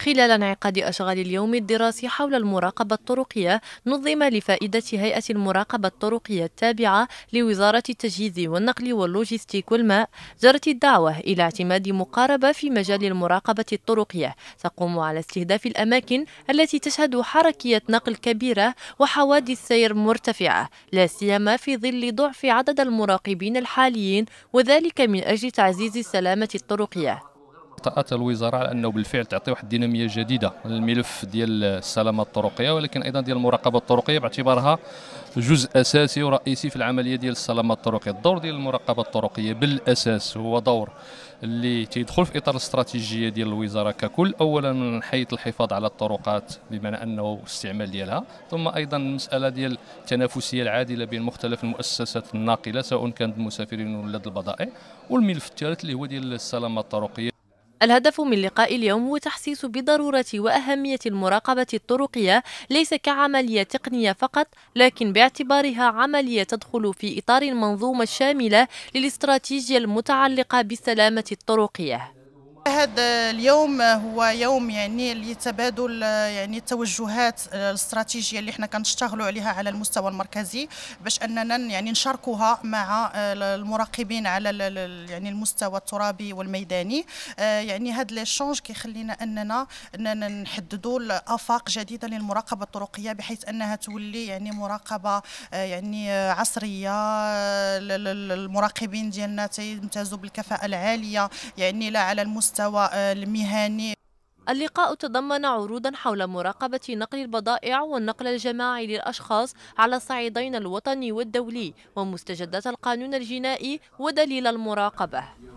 خلال انعقاد أشغال اليوم الدراسي حول المراقبة الطرقية نظم لفائدة هيئة المراقبة الطرقية التابعة لوزارة التجهيز والنقل واللوجستيك والماء جرت الدعوة إلى اعتماد مقاربة في مجال المراقبة الطرقية تقوم على استهداف الأماكن التي تشهد حركية نقل كبيرة وحوادث سير مرتفعة لا سيما في ظل ضعف عدد المراقبين الحاليين وذلك من أجل تعزيز السلامة الطرقية توطأت الوزاره على انه بالفعل تعطي واحد الديناميه جديده للملف ديال السلامه الطرقيه ولكن ايضا ديال المراقبه الطرقيه باعتبارها جزء اساسي ورئيسي في العمليه ديال السلامه الطرقيه الدور ديال المراقبه الطرقيه بالاساس هو دور اللي تيدخل في اطار الاستراتيجيه ديال الوزاره ككل اولا من حيث الحفاظ على الطرقات بمعنى انه استعمال ديالها ثم ايضا المساله ديال التنافسيه العادله بين مختلف المؤسسات الناقله سواء كانت المسافرين ولا البضائع والملف الثالث اللي هو ديال السلامه الطرقيه الهدف من لقاء اليوم هو تحسيس بضرورة وأهمية المراقبة الطرقية ليس كعملية تقنية فقط لكن باعتبارها عملية تدخل في إطار المنظومة الشاملة للاستراتيجية المتعلقة بالسلامة الطرقية هذا اليوم هو يوم يعني لتبادل يعني التوجهات آه، الاستراتيجيه اللي حنا كنشتغلوا عليها على المستوى المركزي باش اننا يعني نشاركوها مع آه، المراقبين على يعني المستوى الترابي والميداني آه، يعني هذا ليشونج كيخلينا اننا اننا نحددوا الافاق جديده للمراقبه الطرقيه بحيث انها تولي يعني مراقبه يعني عصريه المراقبين ديالنا تيمتازوا بالكفاءه العاليه يعني لا على المستوى المستوى آه، المهني اللقاء تضمن عروضا حول مراقبة نقل البضائع والنقل الجماعي للأشخاص على الصعيدين الوطني والدولي ومستجدات القانون الجنائي ودليل المراقبة